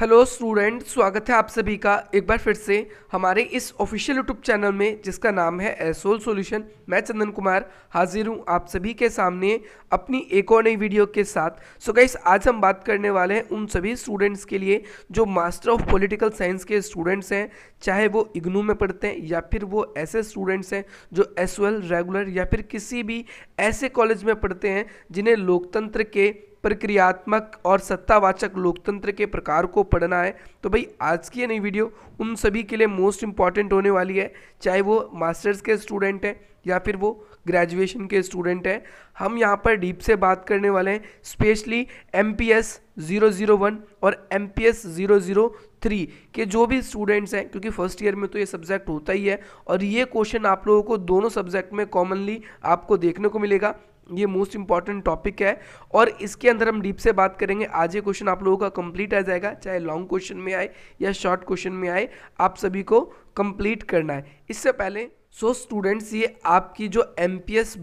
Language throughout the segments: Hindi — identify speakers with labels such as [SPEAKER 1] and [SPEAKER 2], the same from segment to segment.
[SPEAKER 1] हेलो स्टूडेंट स्वागत है आप सभी का एक बार फिर से हमारे इस ऑफिशियल यूट्यूब चैनल में जिसका नाम है एसोल सॉल्यूशन मैं चंदन कुमार हाजिर हूँ आप सभी के सामने अपनी एक और नई वीडियो के साथ सो so गाइस आज हम बात करने वाले हैं उन सभी स्टूडेंट्स के लिए जो मास्टर ऑफ पॉलिटिकल साइंस के स्टूडेंट्स हैं चाहे वो इग्नू में पढ़ते हैं या फिर वो ऐसे स्टूडेंट्स हैं जो एस रेगुलर या फिर किसी भी ऐसे कॉलेज में पढ़ते हैं जिन्हें लोकतंत्र के प्रक्रियात्मक और सत्तावाचक लोकतंत्र के प्रकार को पढ़ना है तो भाई आज की ये नई वीडियो उन सभी के लिए मोस्ट इम्पॉर्टेंट होने वाली है चाहे वो मास्टर्स के स्टूडेंट हैं या फिर वो ग्रेजुएशन के स्टूडेंट हैं हम यहाँ पर डीप से बात करने वाले हैं specially M P S zero zero one और M P S zero zero three के जो भी स्टूडेंट्स हैं क्योंकि फर्स्ट ईयर में तो ये सब्जेक्ट होता ही है और ये क्वेश्चन आप लोगों को दोनों सब्जेक्ट में कॉमनली आपको देखने को मिलेगा ये मोस्ट इंपॉर्टेंट टॉपिक है और इसके अंदर हम डीप से बात करेंगे आज ये क्वेश्चन आप लोगों का कंप्लीट आ जाएगा चाहे लॉन्ग क्वेश्चन में आए या शॉर्ट क्वेश्चन में आए आप सभी को कंप्लीट करना है इससे पहले सो so, स्टूडेंट्स ये आपकी जो एम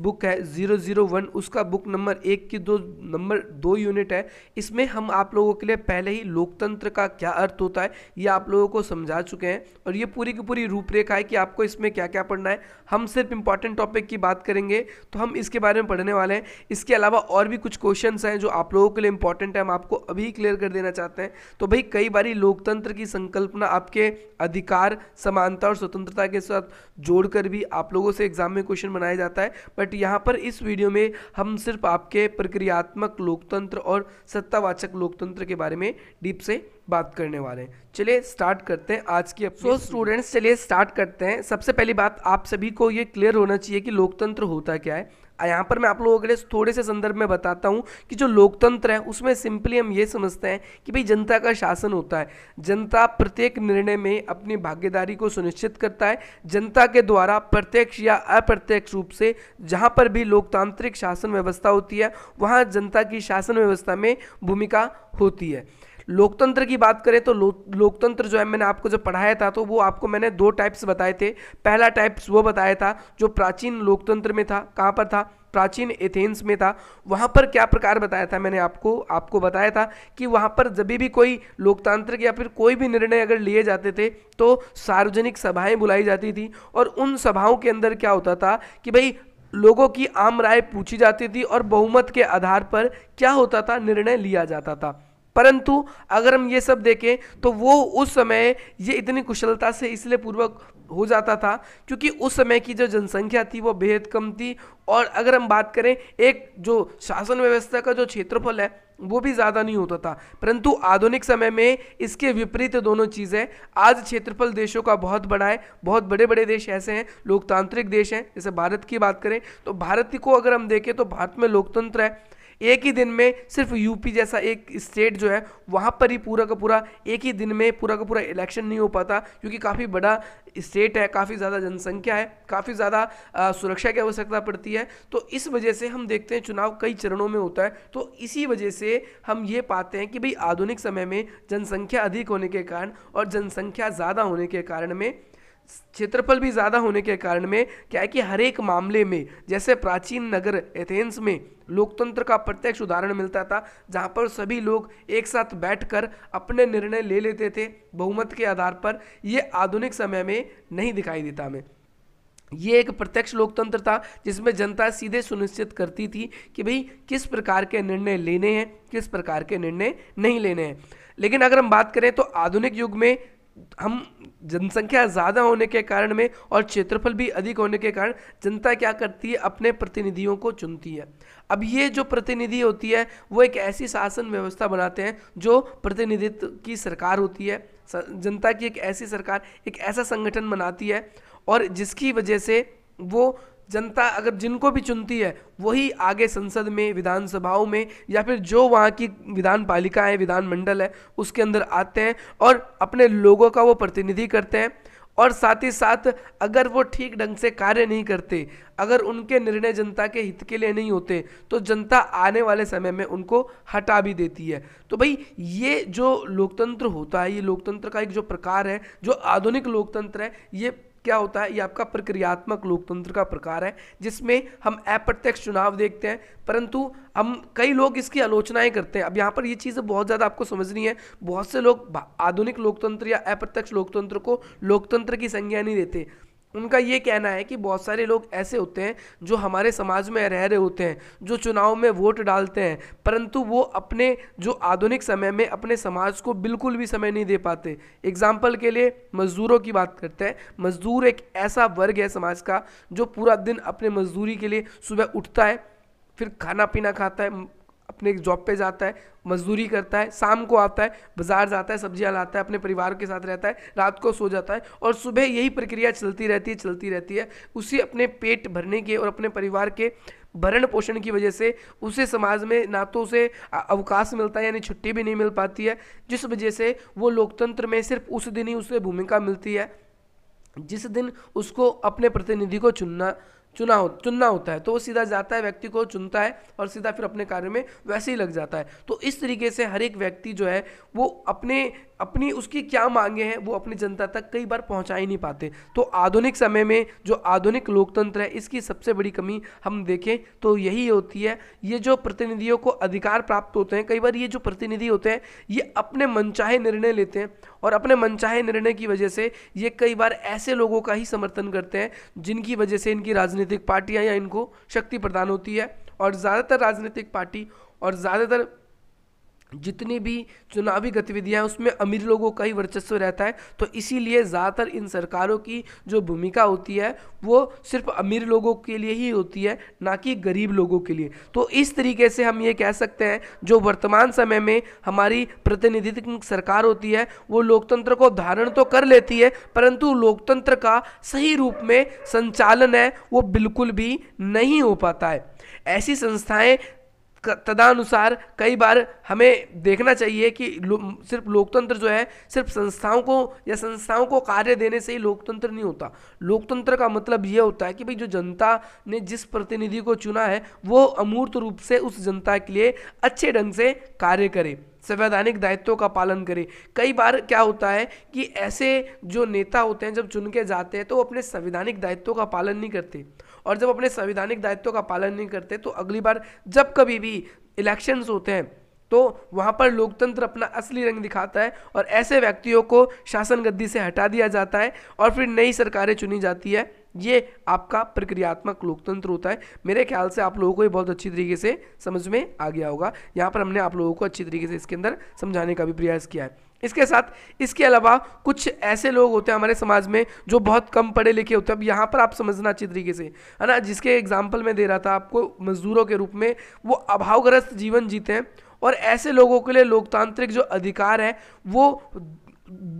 [SPEAKER 1] बुक है ज़ीरो ज़ीरो वन उसका बुक नंबर एक की दो नंबर दो यूनिट है इसमें हम आप लोगों के लिए पहले ही लोकतंत्र का क्या अर्थ होता है ये आप लोगों को समझा चुके हैं और ये पूरी की पूरी रूपरेखा है कि आपको इसमें क्या क्या पढ़ना है हम सिर्फ इंपॉर्टेंट टॉपिक की बात करेंगे तो हम इसके बारे में पढ़ने वाले हैं इसके अलावा और भी कुछ क्वेश्चन हैं जो आप लोगों के लिए इंपॉर्टेंट है हम आपको अभी क्लियर कर देना चाहते हैं तो भाई कई बार लोकतंत्र की संकल्पना आपके अधिकार समानता और स्वतंत्रता के साथ जोड़कर कर भी आप लोगों से एग्जाम में क्वेश्चन बनाया जाता है बट यहाँ पर इस वीडियो में हम सिर्फ आपके प्रक्रियात्मक लोकतंत्र और सत्तावाचक लोकतंत्र के बारे में डीप से बात करने वाले हैं चलिए स्टार्ट करते हैं आज की अपनी सो स्टूडेंट्स चलिए स्टार्ट करते हैं सबसे पहली बात आप सभी को ये क्लियर होना चाहिए कि लोकतंत्र होता क्या है यहाँ पर मैं आप लोगों के लिए थोड़े से संदर्भ में बताता हूँ कि जो लोकतंत्र है उसमें सिंपली हम ये समझते हैं कि भाई जनता का शासन होता है जनता प्रत्येक निर्णय में अपनी भागीदारी को सुनिश्चित करता है जनता के द्वारा प्रत्यक्ष या अप्रत्यक्ष रूप से जहाँ पर भी लोकतांत्रिक शासन व्यवस्था होती है वहाँ जनता की शासन व्यवस्था में भूमिका होती है लोकतंत्र की बात करें तो लो, लोकतंत्र जो है मैंने आपको जब पढ़ाया था तो वो आपको मैंने दो टाइप्स बताए थे पहला टाइप्स वो बताया था जो प्राचीन लोकतंत्र में था कहाँ पर था प्राचीन एथेंस में था वहाँ पर क्या प्रकार बताया था मैंने आपको आपको बताया था कि वहाँ पर जब भी कोई लोकतांत्रिक या फिर कोई भी निर्णय अगर लिए जाते थे तो सार्वजनिक सभाएं बुलाई जाती थी और उन सभाओं के अंदर क्या होता था कि भाई लोगों की आम राय पूछी जाती थी और बहुमत के आधार पर क्या होता था निर्णय लिया जाता था परंतु अगर हम ये सब देखें तो वो उस समय ये इतनी कुशलता से इसलिए पूर्वक हो जाता था क्योंकि उस समय की जो जनसंख्या थी वो बेहद कम थी और अगर हम बात करें एक जो शासन व्यवस्था का जो क्षेत्रफल है वो भी ज़्यादा नहीं होता था परंतु आधुनिक समय में इसके विपरीत दोनों चीज़ें आज क्षेत्रफल देशों का बहुत बड़ा है बहुत बड़े बड़े देश ऐसे हैं लोकतांत्रिक देश हैं जैसे भारत की बात करें तो भारत को अगर हम देखें तो भारत में लोकतंत्र है एक ही दिन में सिर्फ यूपी जैसा एक स्टेट जो है वहाँ पर ही पूरा का पूरा एक ही दिन में पूरा का पूरा इलेक्शन नहीं हो पाता क्योंकि काफ़ी बड़ा स्टेट है काफ़ी ज़्यादा जनसंख्या है काफ़ी ज़्यादा सुरक्षा की आवश्यकता पड़ती है तो इस वजह से हम देखते हैं चुनाव कई चरणों में होता है तो इसी वजह से हम ये पाते हैं कि भाई आधुनिक समय में जनसंख्या अधिक होने के कारण और जनसंख्या ज़्यादा होने के कारण में क्षेत्रफल भी ज़्यादा होने के कारण में क्या है कि हर एक मामले में जैसे प्राचीन नगर एथेंस में लोकतंत्र का प्रत्यक्ष उदाहरण मिलता था जहाँ पर सभी लोग एक साथ बैठकर अपने निर्णय ले लेते थे बहुमत के आधार पर ये आधुनिक समय में नहीं दिखाई देता हमें ये एक प्रत्यक्ष लोकतंत्र था जिसमें जनता सीधे सुनिश्चित करती थी कि भाई किस प्रकार के निर्णय लेने हैं किस प्रकार के निर्णय नहीं लेने हैं लेकिन अगर हम बात करें तो आधुनिक युग में हम जनसंख्या ज़्यादा होने के कारण में और क्षेत्रफल भी अधिक होने के कारण जनता क्या करती है अपने प्रतिनिधियों को चुनती है अब ये जो प्रतिनिधि होती है वो एक ऐसी शासन व्यवस्था बनाते हैं जो प्रतिनिधित्व की सरकार होती है जनता की एक ऐसी सरकार एक ऐसा संगठन बनाती है और जिसकी वजह से वो जनता अगर जिनको भी चुनती है वही आगे संसद में विधानसभाओं में या फिर जो वहाँ की विधान पालिका है विधानमंडल है उसके अंदर आते हैं और अपने लोगों का वो प्रतिनिधि करते हैं और साथ ही साथ अगर वो ठीक ढंग से कार्य नहीं करते अगर उनके निर्णय जनता के हित के लिए नहीं होते तो जनता आने वाले समय में उनको हटा भी देती है तो भाई ये जो लोकतंत्र होता है ये लोकतंत्र का एक जो प्रकार है जो आधुनिक लोकतंत्र है ये क्या होता है ये आपका प्रक्रियात्मक लोकतंत्र का प्रकार है जिसमें हम अप्रत्यक्ष चुनाव देखते हैं परंतु हम कई लोग इसकी आलोचनाएं करते हैं अब यहाँ पर ये चीज़ें बहुत ज़्यादा आपको समझनी है बहुत से लोग आधुनिक लोकतंत्र या अप्रत्यक्ष लोकतंत्र को लोकतंत्र की संज्ञा नहीं देते उनका ये कहना है कि बहुत सारे लोग ऐसे होते हैं जो हमारे समाज में रह रहे होते हैं जो चुनाव में वोट डालते हैं परंतु वो अपने जो आधुनिक समय में अपने समाज को बिल्कुल भी समय नहीं दे पाते एग्जाम्पल के लिए मज़दूरों की बात करते हैं मज़दूर एक ऐसा वर्ग है समाज का जो पूरा दिन अपने मजदूरी के लिए सुबह उठता है फिर खाना पीना खाता है अपने जॉब पे जाता है मजदूरी करता है शाम को आता है बाजार जाता है सब्जियाँ लाता है अपने परिवार के साथ रहता है रात को सो जाता है और सुबह यही प्रक्रिया चलती रहती है चलती रहती है उसी अपने पेट भरने के और अपने परिवार के भरण पोषण की वजह से उसे समाज में ना तो उसे अवकाश मिलता है यानी छुट्टी भी नहीं मिल पाती है जिस वजह से वो लोकतंत्र में सिर्फ उस दिन ही उसे भूमिका मिलती है जिस दिन उसको अपने प्रतिनिधि को चुनना चुना हो चुनना होता है तो वो सीधा जाता है व्यक्ति को चुनता है और सीधा फिर अपने कार्य में वैसे ही लग जाता है तो इस तरीके से हर एक व्यक्ति जो है वो अपने अपनी उसकी क्या मांगे हैं वो अपनी जनता तक कई बार पहुंचा ही नहीं पाते तो आधुनिक समय में जो आधुनिक लोकतंत्र है इसकी सबसे बड़ी कमी हम देखें तो यही होती है ये जो प्रतिनिधियों को अधिकार प्राप्त होते हैं कई बार ये जो प्रतिनिधि होते हैं ये अपने मनचाहे निर्णय लेते हैं और अपने मनचाहे निर्णय की वजह से ये कई बार ऐसे लोगों का ही समर्थन करते हैं जिनकी वजह से इनकी राजनीति राजनीतिक पार्टियां या इनको शक्ति प्रदान होती है और ज़्यादातर राजनीतिक पार्टी और ज़्यादातर जितनी भी चुनावी गतिविधियां हैं उसमें अमीर लोगों का ही वर्चस्व रहता है तो इसीलिए ज़्यादातर इन सरकारों की जो भूमिका होती है वो सिर्फ अमीर लोगों के लिए ही होती है ना कि गरीब लोगों के लिए तो इस तरीके से हम ये कह सकते हैं जो वर्तमान समय में हमारी प्रतिनिधित्व सरकार होती है वो लोकतंत्र को धारण तो कर लेती है परंतु लोकतंत्र का सही रूप में संचालन है वो बिल्कुल भी नहीं हो पाता है ऐसी संस्थाएं तदानुसार कई बार हमें देखना चाहिए कि लो, सिर्फ लोकतंत्र जो है सिर्फ संस्थाओं को या संस्थाओं को कार्य देने से ही लोकतंत्र नहीं होता लोकतंत्र का मतलब यह होता है कि भाई जो जनता ने जिस प्रतिनिधि को चुना है वो अमूर्त रूप से उस जनता के लिए अच्छे ढंग से कार्य करे संवैधानिक दायित्वों का पालन करें कई बार क्या होता है कि ऐसे जो नेता होते हैं जब चुन के जाते हैं तो वो अपने संवैधानिक दायित्वों का पालन नहीं करते और जब अपने संवैधानिक दायित्व का पालन नहीं करते तो अगली बार जब कभी भी इलेक्शंस होते हैं तो वहाँ पर लोकतंत्र अपना असली रंग दिखाता है और ऐसे व्यक्तियों को शासन गद्दी से हटा दिया जाता है और फिर नई सरकारें चुनी जाती है ये आपका प्रक्रियात्मक लोकतंत्र होता है मेरे ख्याल से आप लोगों को ये बहुत अच्छी तरीके से समझ में आ गया होगा यहाँ पर हमने आप लोगों को अच्छी तरीके से इसके अंदर समझाने का भी प्रयास किया है इसके साथ इसके अलावा कुछ ऐसे लोग होते हैं हमारे समाज में जो बहुत कम पढ़े लिखे होते हैं अब यहाँ पर आप समझना अच्छी तरीके से है ना जिसके एग्जाम्पल मैं दे रहा था आपको मजदूरों के रूप में वो अभावग्रस्त जीवन जीते हैं और ऐसे लोगों के लिए लोकतांत्रिक जो अधिकार है वो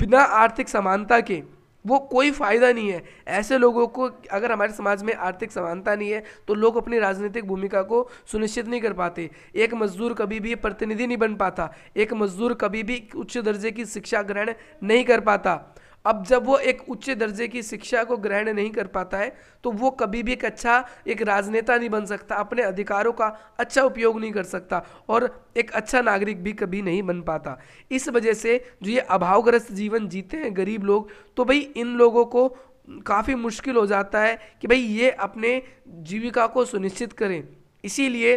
[SPEAKER 1] बिना आर्थिक समानता के वो कोई फ़ायदा नहीं है ऐसे लोगों को अगर हमारे समाज में आर्थिक समानता नहीं है तो लोग अपनी राजनीतिक भूमिका को सुनिश्चित नहीं कर पाते एक मजदूर कभी भी प्रतिनिधि नहीं बन पाता एक मजदूर कभी भी उच्च दर्जे की शिक्षा ग्रहण नहीं कर पाता अब जब वो एक उच्च दर्जे की शिक्षा को ग्रहण नहीं कर पाता है तो वो कभी भी एक अच्छा एक राजनेता नहीं बन सकता अपने अधिकारों का अच्छा उपयोग नहीं कर सकता और एक अच्छा नागरिक भी कभी नहीं बन पाता इस वजह से जो ये अभावग्रस्त जीवन जीते हैं गरीब लोग तो भाई इन लोगों को काफ़ी मुश्किल हो जाता है कि भाई ये अपने जीविका को सुनिश्चित करें इसीलिए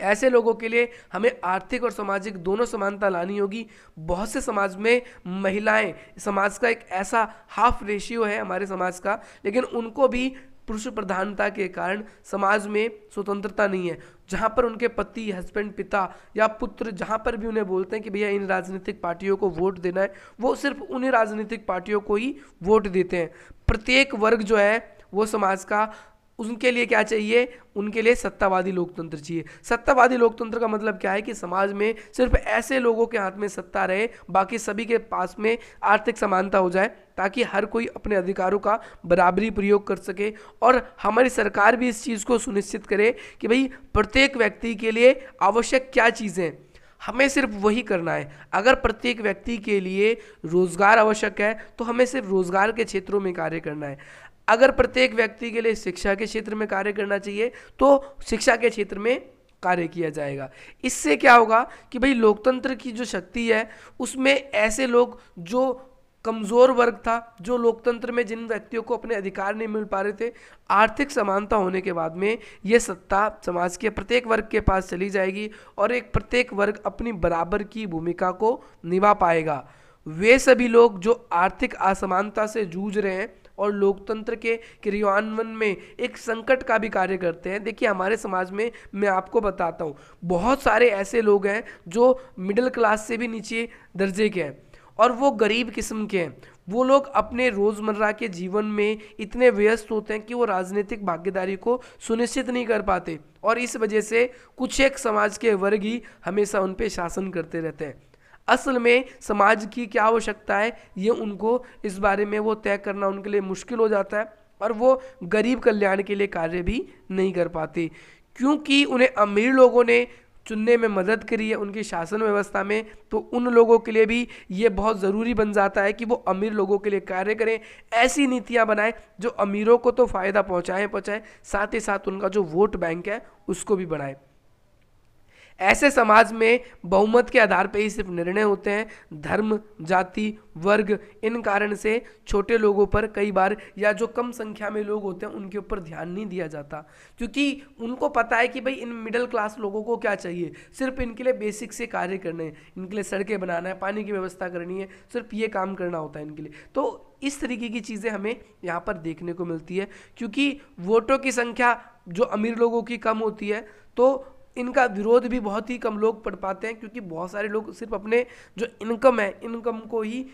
[SPEAKER 1] ऐसे लोगों के लिए हमें आर्थिक और सामाजिक दोनों समानता लानी होगी बहुत से समाज में महिलाएं समाज का एक ऐसा हाफ रेशियो है हमारे समाज का लेकिन उनको भी पुरुष प्रधानता के कारण समाज में स्वतंत्रता नहीं है जहाँ पर उनके पति हस्बैंड पिता या पुत्र जहाँ पर भी उन्हें बोलते हैं कि भैया इन राजनीतिक पार्टियों को वोट देना है वो सिर्फ उन्हीं राजनीतिक पार्टियों को ही वोट देते हैं प्रत्येक वर्ग जो है वो समाज का उनके लिए क्या चाहिए उनके लिए सत्तावादी लोकतंत्र चाहिए सत्तावादी लोकतंत्र का मतलब क्या है कि समाज में सिर्फ ऐसे लोगों के हाथ में सत्ता रहे बाकी सभी के पास में आर्थिक समानता हो जाए ताकि हर कोई अपने अधिकारों का बराबरी प्रयोग कर सके और हमारी सरकार भी इस चीज़ को सुनिश्चित करे कि भाई प्रत्येक व्यक्ति के लिए आवश्यक क्या चीज़ें हमें सिर्फ वही करना है अगर प्रत्येक व्यक्ति के लिए रोज़गार आवश्यक है तो हमें सिर्फ रोज़गार के क्षेत्रों में कार्य करना है अगर प्रत्येक व्यक्ति के लिए शिक्षा के क्षेत्र में कार्य करना चाहिए तो शिक्षा के क्षेत्र में कार्य किया जाएगा इससे क्या होगा कि भाई लोकतंत्र की जो शक्ति है उसमें ऐसे लोग जो कमज़ोर वर्ग था जो लोकतंत्र में जिन व्यक्तियों को अपने अधिकार नहीं मिल पा रहे थे आर्थिक समानता होने के बाद में ये सत्ता समाज के प्रत्येक वर्ग के पास चली जाएगी और एक प्रत्येक वर्ग अपनी बराबर की भूमिका को निभा पाएगा वे सभी लोग जो आर्थिक असमानता से जूझ रहे हैं और लोकतंत्र के क्रियान्वयन में एक संकट का भी कार्य करते हैं देखिए हमारे समाज में मैं आपको बताता हूँ बहुत सारे ऐसे लोग हैं जो मिडिल क्लास से भी नीचे दर्जे के हैं और वो गरीब किस्म के हैं वो लोग अपने रोज़मर्रा के जीवन में इतने व्यस्त होते हैं कि वो राजनीतिक भागीदारी को सुनिश्चित नहीं कर पाते और इस वजह से कुछ एक समाज के वर्ग ही हमेशा उन पर शासन करते रहते हैं असल में समाज की क्या आवश्यकता है ये उनको इस बारे में वो तय करना उनके लिए मुश्किल हो जाता है और वो गरीब कल्याण के लिए कार्य भी नहीं कर पाते क्योंकि उन्हें अमीर लोगों ने चुनने में मदद करी है उनकी शासन व्यवस्था में तो उन लोगों के लिए भी ये बहुत ज़रूरी बन जाता है कि वो अमीर लोगों के लिए कार्य करें ऐसी नीतियाँ बनाएं जो अमीरों को तो फ़ायदा पहुँचाएँ पहुँचाएँ साथ ही साथ उनका जो वोट बैंक है उसको भी बढ़ाएँ ऐसे समाज में बहुमत के आधार पर ही सिर्फ निर्णय होते हैं धर्म जाति वर्ग इन कारण से छोटे लोगों पर कई बार या जो कम संख्या में लोग होते हैं उनके ऊपर ध्यान नहीं दिया जाता क्योंकि उनको पता है कि भाई इन मिडिल क्लास लोगों को क्या चाहिए सिर्फ इनके लिए बेसिक से कार्य करने हैं इनके लिए सड़कें बनाना है पानी की व्यवस्था करनी है सिर्फ ये काम करना होता है इनके लिए तो इस तरीके की चीज़ें हमें यहाँ पर देखने को मिलती है क्योंकि वोटों की संख्या जो अमीर लोगों की कम होती है तो इनका विरोध भी बहुत ही कम लोग पढ़ पाते हैं क्योंकि बहुत सारे लोग सिर्फ अपने जो इनकम है इनकम को ही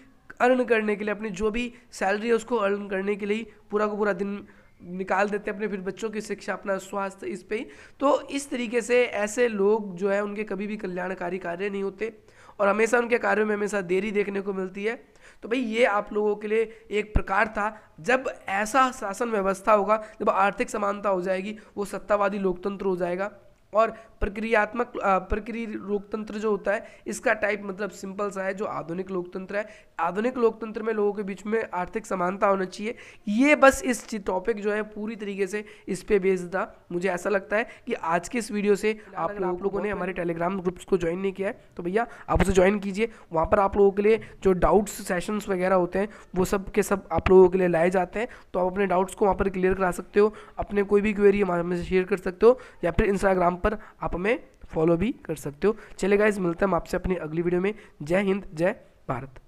[SPEAKER 1] अर्न करने के लिए अपनी जो भी सैलरी है उसको अर्न करने के लिए ही पूरा का पूरा दिन निकाल देते हैं अपने फिर बच्चों की शिक्षा अपना स्वास्थ्य इस पर ही तो इस तरीके से ऐसे लोग जो है उनके कभी भी कल्याणकारी कार्य नहीं होते और हमेशा उनके कार्यों में हमेशा देरी देखने को मिलती है तो भाई ये आप लोगों के लिए एक प्रकार था जब ऐसा शासन व्यवस्था होगा जब आर्थिक समानता हो जाएगी वो सत्तावादी लोकतंत्र हो जाएगा और प्रक्रियात्मक प्रक्रिय लोकतंत्र जो होता है इसका टाइप मतलब सिंपल सा है जो आधुनिक लोकतंत्र है आधुनिक लोकतंत्र में लोगों के बीच में आर्थिक समानता होना चाहिए ये बस इस टॉपिक जो है पूरी तरीके से इस पर बेस्ड था मुझे ऐसा लगता है कि आज के इस वीडियो से आप लोग आप लोगों ने हमारे टेलीग्राम ग्रुप्स को ज्वाइन नहीं किया है तो भैया आप उसे ज्वाइन कीजिए वहाँ पर आप लोगों के लिए जो डाउट्स सेशंस वगैरह होते हैं वो सब के सब आप लोगों के लिए लाए जाते हैं तो आप अपने डाउट्स को वहाँ पर क्लियर करा सकते हो अपने कोई भी क्वेरी हमारे शेयर कर सकते हो या फिर इंस्टाग्राम पर आप हमें फॉलो भी कर सकते हो चलेगा इस मिलते हैं हम आपसे अपनी अगली वीडियो में जय हिंद जय भारत